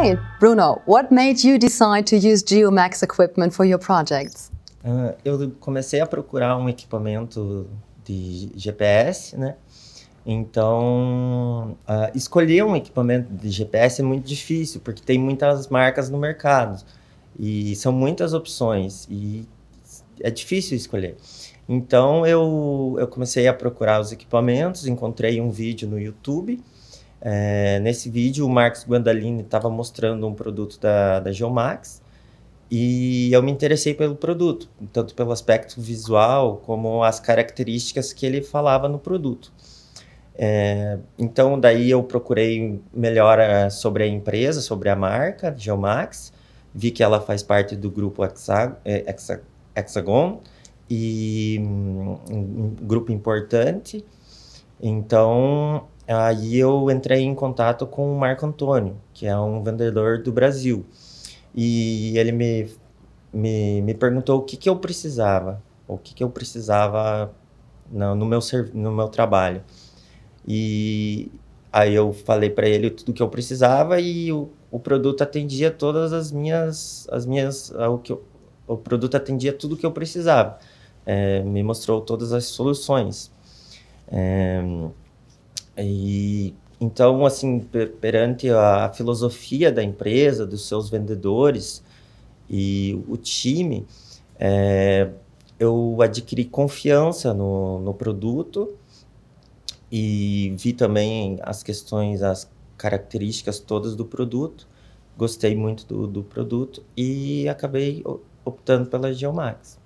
right, Bruno, what made you decide to use GeoMax equipment for your projects? Uh, eu comecei a procurar um equipamento de GPS, né? Então, uh, escolher um equipamento de GPS é muito difícil, porque tem muitas marcas no mercado e são muitas opções e é difícil escolher. Então, eu, eu comecei a procurar os equipamentos, encontrei um vídeo no YouTube é, nesse vídeo, o Marcos Guandalini estava mostrando um produto da, da Geomax e eu me interessei pelo produto, tanto pelo aspecto visual como as características que ele falava no produto. É, então, daí eu procurei melhor sobre a empresa, sobre a marca Geomax, vi que ela faz parte do grupo é, Hexagon, e hum, um, um grupo importante. Então, Aí eu entrei em contato com o Marco Antônio, que é um vendedor do Brasil. E ele me, me, me perguntou o que, que eu precisava, o que, que eu precisava no, no meu, no meu trabalho. E aí eu falei para ele tudo que eu precisava e o, o produto atendia todas as minhas. As minhas o, que eu, o produto atendia tudo que eu precisava. É, me mostrou todas as soluções. É, e então, assim, perante a filosofia da empresa, dos seus vendedores e o time, é, eu adquiri confiança no, no produto e vi também as questões, as características todas do produto. Gostei muito do, do produto e acabei optando pela Geomax.